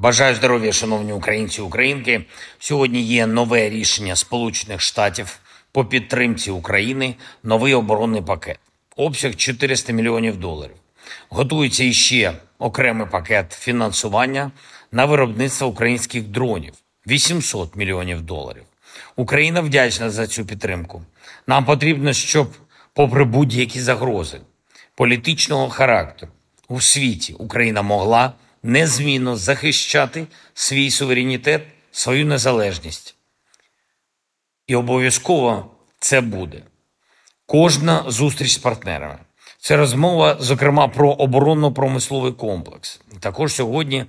Бажаю здоров'я, шановні українці і українки. Сьогодні є нове рішення Сполучених Штатів по підтримці України, новий оборонний пакет, обсяг 400 мільйонів доларів. Готується іще окремий пакет фінансування на виробництво українських дронів 800 мільйонів доларів. Україна вдячна за цю підтримку. Нам потрібно, щоб, попри будь-які загрози політичного характеру у світі, Україна могла незмінно захищати свій суверенітет, свою незалежність. І обов'язково це буде. Кожна зустріч з партнерами. Це розмова, зокрема, про оборонно-промисловий комплекс. Також сьогодні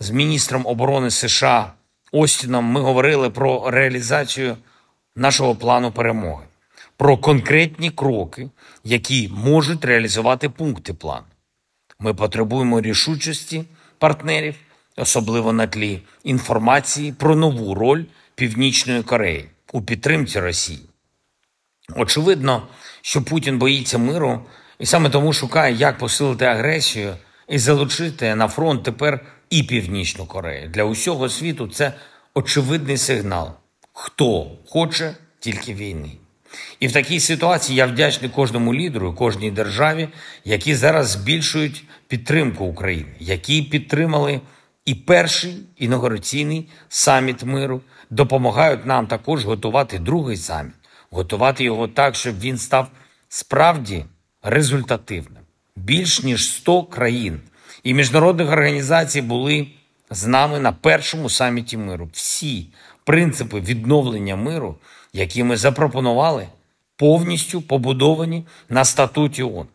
з міністром оборони США Остіном ми говорили про реалізацію нашого плану перемоги, про конкретні кроки, які можуть реалізувати пункти плану. Ми потребуємо рішучості партнерів, особливо на тлі інформації про нову роль Північної Кореї у підтримці Росії. Очевидно, що Путін боїться миру і саме тому шукає, як посилити агресію і залучити на фронт тепер і Північну Корею. Для усього світу це очевидний сигнал, хто хоче тільки війни. І в такій ситуації я вдячний кожному лідеру, кожній державі, які зараз збільшують підтримку України, які підтримали і перший інаугураційний саміт миру, допомагають нам також готувати другий саміт, готувати його так, щоб він став справді результативним. Більш ніж 100 країн і міжнародних організацій були з нами на першому саміті миру. Всі принципи відновлення миру, які ми запропонували повністю побудовані на статуті ООН,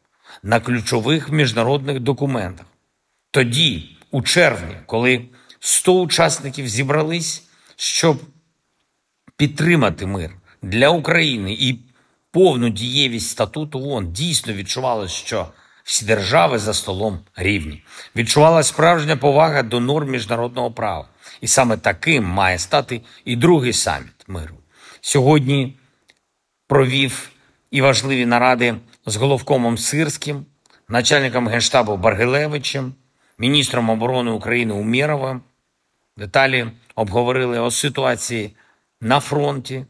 на ключових міжнародних документах. Тоді, у червні, коли 100 учасників зібрались, щоб підтримати мир для України і повну дієвість статуту ООН, дійсно відчувалося, що всі держави за столом рівні. Відчувала справжня повага до норм міжнародного права. І саме таким має стати і другий саміт миру. Сьогодні провів і важливі наради з головкомом Сирським, начальником генштабу Баргилевичем, міністром оборони України Уміровим. Деталі обговорили о ситуації на фронті,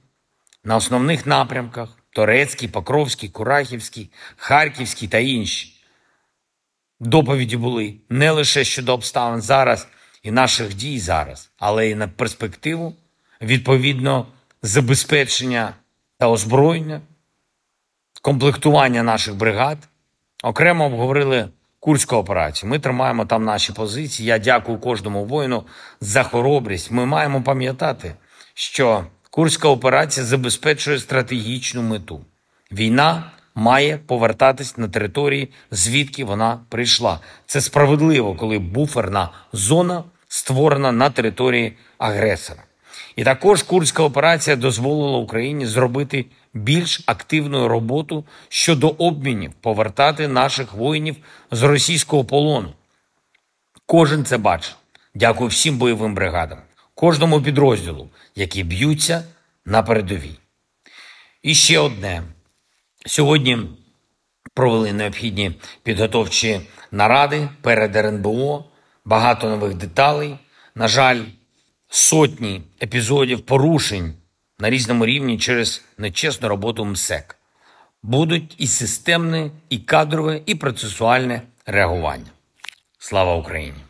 на основних напрямках: Торецький, Покровський, Курахівський, Харківський та інші. Доповіді були не лише щодо обставин зараз і наших дій зараз, але й на перспективу відповідно забезпечення та озброєння, комплектування наших бригад. Окремо обговорили курську операцію. Ми тримаємо там наші позиції. Я дякую кожному воїну за хоробрість. Ми маємо пам'ятати, що курська операція забезпечує стратегічну мету. Війна має повертатись на території, звідки вона прийшла. Це справедливо, коли буферна зона створена на території агресора. І також Курська операція дозволила Україні зробити більш активну роботу щодо обмінів, повертати наших воїнів з російського полону. Кожен це бачив. Дякую всім бойовим бригадам, кожному підрозділу, які б'ються на передовій. І ще одне: сьогодні провели необхідні підготовчі наради перед РНБО, багато нових деталей. На жаль, сотні епізодів порушень на різному рівні через нечесну роботу МСЕК. Будуть і системне, і кадрове, і процесуальне реагування. Слава Україні!